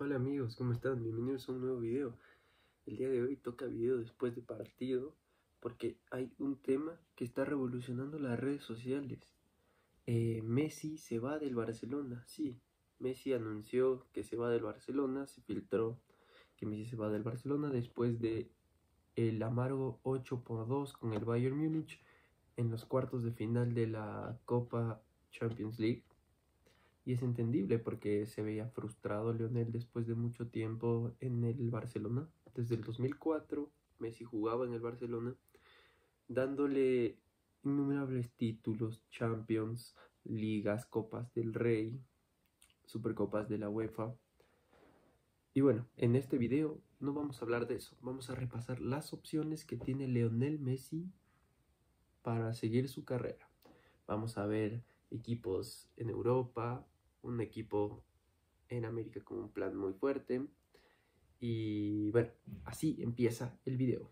Hola amigos, ¿cómo están? Bienvenidos a un nuevo video. El día de hoy toca video después de partido porque hay un tema que está revolucionando las redes sociales. Eh, Messi se va del Barcelona, sí. Messi anunció que se va del Barcelona, se filtró que Messi se va del Barcelona después de el amargo 8 por 2 con el Bayern Múnich en los cuartos de final de la Copa Champions League. Y es entendible porque se veía frustrado Leonel después de mucho tiempo en el Barcelona. Desde el 2004 Messi jugaba en el Barcelona, dándole innumerables títulos, Champions, ligas, Copas del Rey, Supercopas de la UEFA. Y bueno, en este video no vamos a hablar de eso, vamos a repasar las opciones que tiene Leonel Messi para seguir su carrera. Vamos a ver equipos en Europa, un equipo en América con un plan muy fuerte. Y bueno, así empieza el video.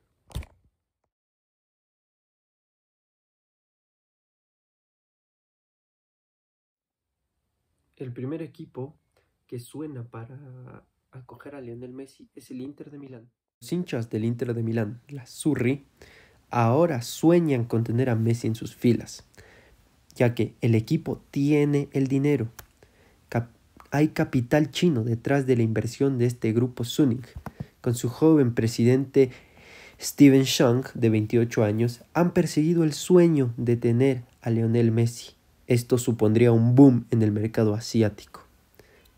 El primer equipo que suena para acoger a Lionel Messi es el Inter de Milán. Los hinchas del Inter de Milán, la Surri, ahora sueñan con tener a Messi en sus filas, ya que el equipo tiene el dinero hay capital chino detrás de la inversión de este grupo Suning. Con su joven presidente Steven Shang, de 28 años, han perseguido el sueño de tener a Lionel Messi. Esto supondría un boom en el mercado asiático.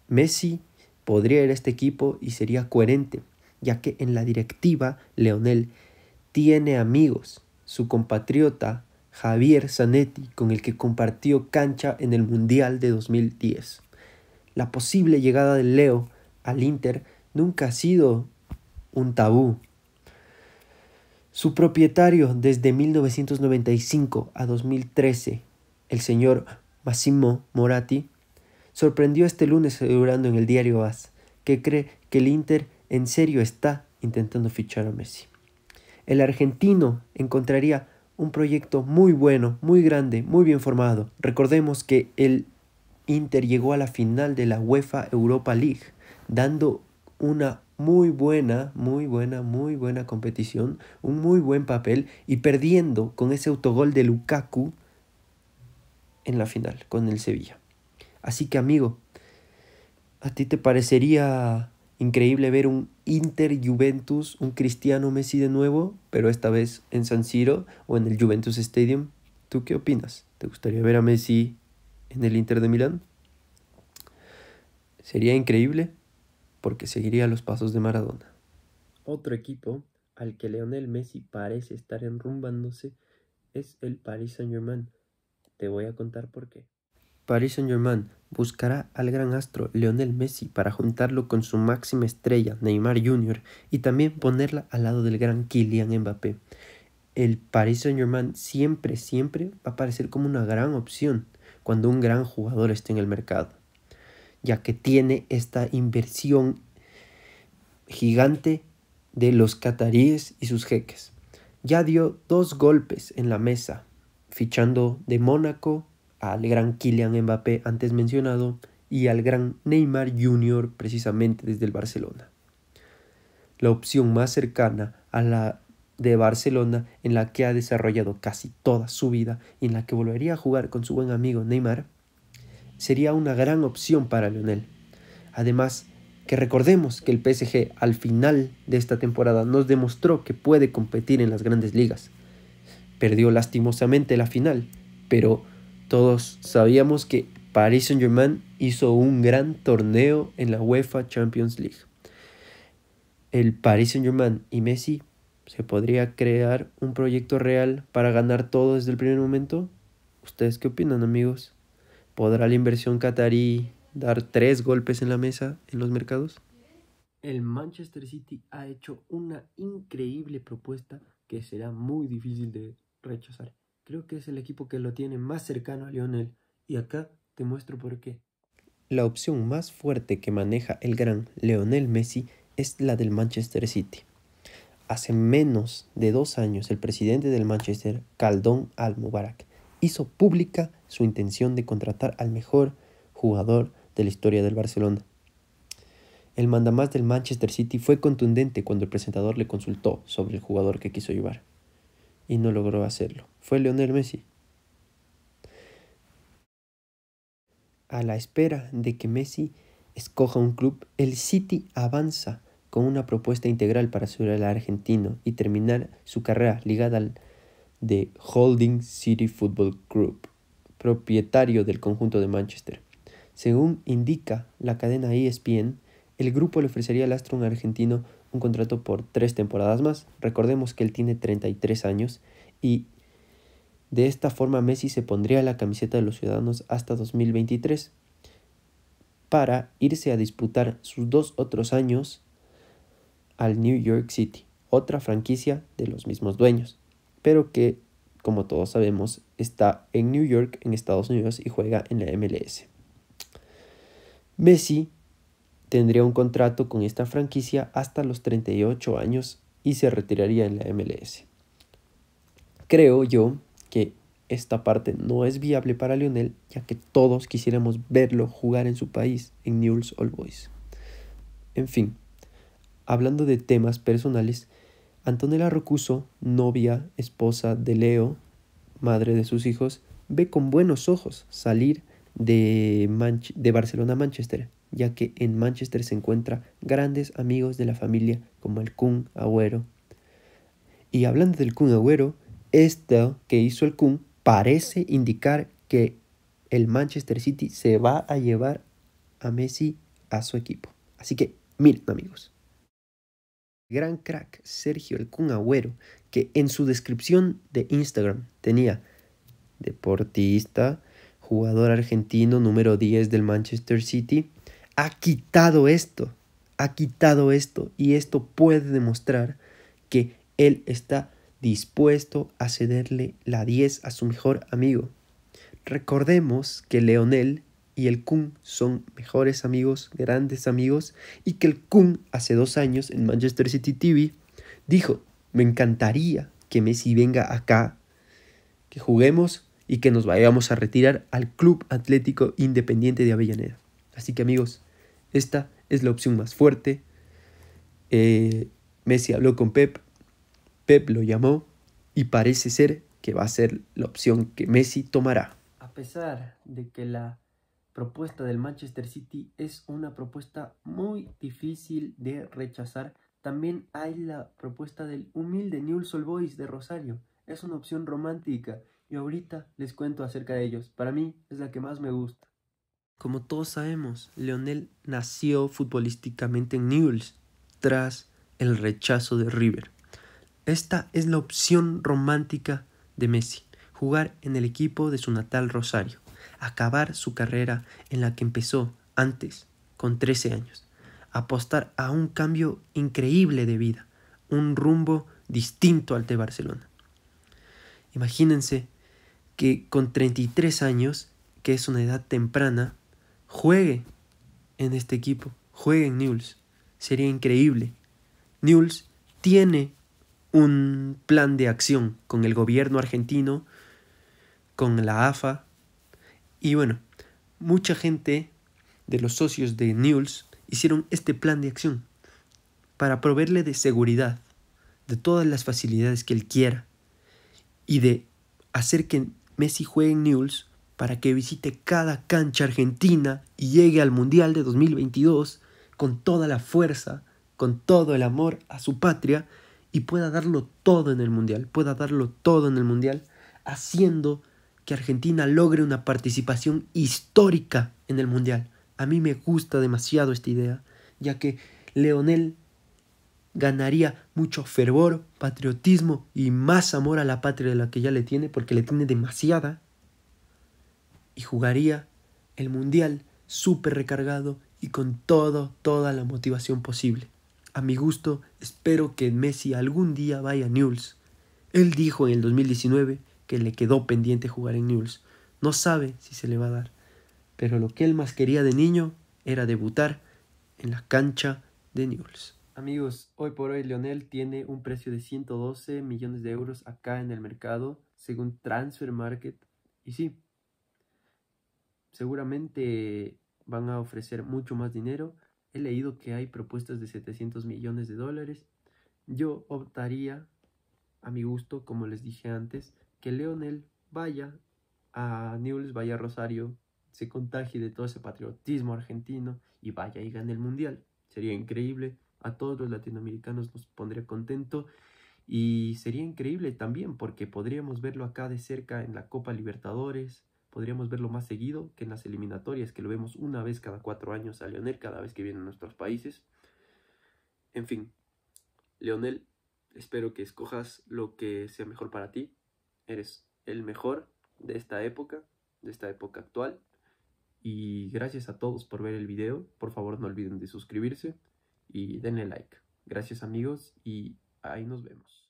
Messi podría ir a este equipo y sería coherente, ya que en la directiva Lionel tiene amigos. Su compatriota Javier Zanetti, con el que compartió cancha en el Mundial de 2010 la posible llegada del Leo al Inter nunca ha sido un tabú. Su propietario desde 1995 a 2013, el señor Massimo Moratti, sorprendió este lunes celebrando en el diario AS que cree que el Inter en serio está intentando fichar a Messi. El argentino encontraría un proyecto muy bueno, muy grande, muy bien formado. Recordemos que el Inter llegó a la final de la UEFA Europa League, dando una muy buena, muy buena, muy buena competición, un muy buen papel y perdiendo con ese autogol de Lukaku en la final con el Sevilla. Así que amigo, ¿a ti te parecería increíble ver un Inter Juventus, un Cristiano Messi de nuevo, pero esta vez en San Siro o en el Juventus Stadium? ¿Tú qué opinas? ¿Te gustaría ver a Messi en el Inter de Milán. Sería increíble porque seguiría los pasos de Maradona. Otro equipo al que Leonel Messi parece estar enrumbándose es el Paris Saint-Germain. Te voy a contar por qué. Paris Saint-Germain buscará al gran astro Leonel Messi para juntarlo con su máxima estrella Neymar Jr. y también ponerla al lado del gran Kylian Mbappé. El Paris Saint-Germain siempre, siempre va a parecer como una gran opción cuando un gran jugador esté en el mercado, ya que tiene esta inversión gigante de los cataríes y sus jeques. Ya dio dos golpes en la mesa, fichando de Mónaco al gran Kylian Mbappé antes mencionado y al gran Neymar Jr. precisamente desde el Barcelona. La opción más cercana a la de Barcelona en la que ha desarrollado casi toda su vida y en la que volvería a jugar con su buen amigo Neymar, sería una gran opción para Lionel. Además, que recordemos que el PSG al final de esta temporada nos demostró que puede competir en las grandes ligas. Perdió lastimosamente la final, pero todos sabíamos que Paris Saint-Germain hizo un gran torneo en la UEFA Champions League. El Paris Saint-Germain y Messi ¿Se podría crear un proyecto real para ganar todo desde el primer momento? ¿Ustedes qué opinan, amigos? ¿Podrá la inversión qatarí dar tres golpes en la mesa en los mercados? El Manchester City ha hecho una increíble propuesta que será muy difícil de rechazar. Creo que es el equipo que lo tiene más cercano a Lionel y acá te muestro por qué. La opción más fuerte que maneja el gran Lionel Messi es la del Manchester City hace menos de dos años el presidente del Manchester, Caldón Al-Mubarak, hizo pública su intención de contratar al mejor jugador de la historia del Barcelona. El mandamás del Manchester City fue contundente cuando el presentador le consultó sobre el jugador que quiso llevar. Y no logró hacerlo. Fue Leonel Messi. A la espera de que Messi escoja un club, el City avanza con una propuesta integral para al argentino y terminar su carrera ligada al de Holding City Football Group, propietario del conjunto de Manchester. Según indica la cadena ESPN, el grupo le ofrecería al astro argentino un contrato por tres temporadas más. Recordemos que él tiene 33 años y de esta forma Messi se pondría la camiseta de los ciudadanos hasta 2023 para irse a disputar sus dos otros años al New York City, otra franquicia de los mismos dueños, pero que, como todos sabemos, está en New York, en Estados Unidos, y juega en la MLS. Messi tendría un contrato con esta franquicia hasta los 38 años y se retiraría en la MLS. Creo yo que esta parte no es viable para Lionel, ya que todos quisiéramos verlo jugar en su país, en Newell's All Boys. En fin, Hablando de temas personales, Antonella Rocuso, novia, esposa de Leo, madre de sus hijos, ve con buenos ojos salir de, de Barcelona a Manchester, ya que en Manchester se encuentra grandes amigos de la familia como el Kun Agüero. Y hablando del Kun Agüero, esto que hizo el Kun parece indicar que el Manchester City se va a llevar a Messi a su equipo. Así que, miren amigos, gran crack Sergio El Kun Agüero, que en su descripción de Instagram tenía deportista, jugador argentino número 10 del Manchester City, ha quitado esto, ha quitado esto y esto puede demostrar que él está dispuesto a cederle la 10 a su mejor amigo. Recordemos que Leonel y el Kun son mejores amigos, grandes amigos, y que el Kun hace dos años en Manchester City TV dijo, me encantaría que Messi venga acá, que juguemos y que nos vayamos a retirar al Club Atlético Independiente de Avellaneda. Así que amigos, esta es la opción más fuerte. Eh, Messi habló con Pep, Pep lo llamó y parece ser que va a ser la opción que Messi tomará. A pesar de que la propuesta del Manchester City es una propuesta muy difícil de rechazar. También hay la propuesta del humilde Newell's Old Boys de Rosario. Es una opción romántica y ahorita les cuento acerca de ellos. Para mí es la que más me gusta. Como todos sabemos, Leonel nació futbolísticamente en Newell's tras el rechazo de River. Esta es la opción romántica de Messi, jugar en el equipo de su natal Rosario acabar su carrera en la que empezó antes, con 13 años, apostar a un cambio increíble de vida, un rumbo distinto al de Barcelona. Imagínense que con 33 años, que es una edad temprana, juegue en este equipo, juegue en Newell's. Sería increíble. Newell's tiene un plan de acción con el gobierno argentino, con la AFA, y bueno, mucha gente de los socios de Newell's hicieron este plan de acción para proveerle de seguridad, de todas las facilidades que él quiera y de hacer que Messi juegue en Newell's para que visite cada cancha argentina y llegue al Mundial de 2022 con toda la fuerza, con todo el amor a su patria y pueda darlo todo en el Mundial, pueda darlo todo en el Mundial haciendo que Argentina logre una participación histórica en el Mundial. A mí me gusta demasiado esta idea, ya que Leonel ganaría mucho fervor, patriotismo y más amor a la patria de la que ya le tiene, porque le tiene demasiada, y jugaría el Mundial súper recargado y con todo, toda la motivación posible. A mi gusto, espero que Messi algún día vaya a Newell's. Él dijo en el 2019 que le quedó pendiente jugar en Newell's. No sabe si se le va a dar, pero lo que él más quería de niño era debutar en la cancha de Newell's. Amigos, hoy por hoy Lionel tiene un precio de 112 millones de euros acá en el mercado, según Transfer Market. Y sí, seguramente van a ofrecer mucho más dinero. He leído que hay propuestas de 700 millones de dólares. Yo optaría, a mi gusto, como les dije antes, que Leonel vaya a Newell's, vaya a Rosario, se contagie de todo ese patriotismo argentino y vaya y gane el mundial. Sería increíble, a todos los latinoamericanos nos pondría contento y sería increíble también porque podríamos verlo acá de cerca en la Copa Libertadores, podríamos verlo más seguido que en las eliminatorias, que lo vemos una vez cada cuatro años a Leonel cada vez que viene a nuestros países. En fin, Leonel, espero que escojas lo que sea mejor para ti, eres el mejor de esta época, de esta época actual. Y gracias a todos por ver el video. Por favor no olviden de suscribirse y denle like. Gracias amigos y ahí nos vemos.